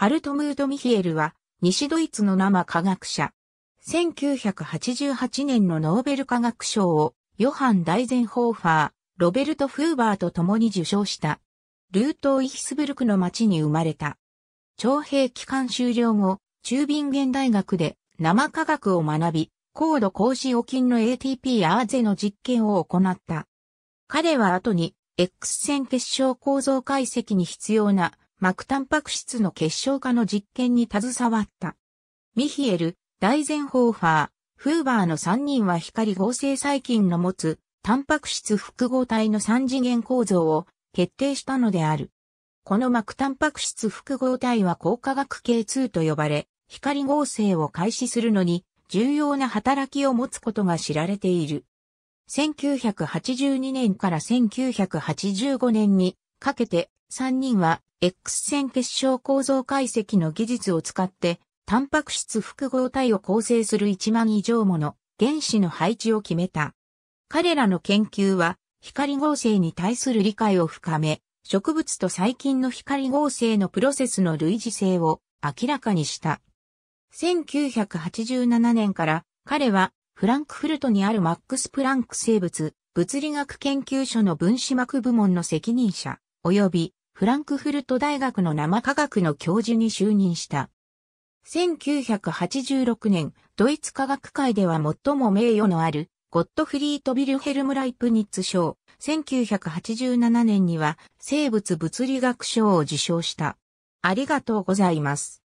ハルトムート・ミヒエルは、西ドイツの生科学者。1988年のノーベル科学賞を、ヨハン・ダイゼンホーファー、ロベルト・フーバーと共に受賞した。ルート・イヒスブルクの町に生まれた。徴兵期間終了後、中ビンゲン大学で生科学を学び、高度高師。用菌の ATP アーゼの実験を行った。彼は後に X 線結晶構造解析に必要な膜タンパク質の結晶化の実験に携わった。ミヒエル、ダイゼンホーファー、フーバーの3人は光合成細菌の持つタンパク質複合体の3次元構造を決定したのである。この膜タンパク質複合体は高化学系2と呼ばれ、光合成を開始するのに重要な働きを持つことが知られている。1982年から1985年にかけて3人は X 線結晶構造解析の技術を使って、タンパク質複合体を構成する1万以上もの原子の配置を決めた。彼らの研究は、光合成に対する理解を深め、植物と細菌の光合成のプロセスの類似性を明らかにした。1987年から彼はフランクフルトにあるマックス・プランク生物物理学研究所の分子膜部門の責任者及びフランクフルト大学の生科学の教授に就任した。1986年、ドイツ科学界では最も名誉のある、ゴットフリート・ビルヘルム・ライプニッツ賞、1987年には生物物理学賞を受賞した。ありがとうございます。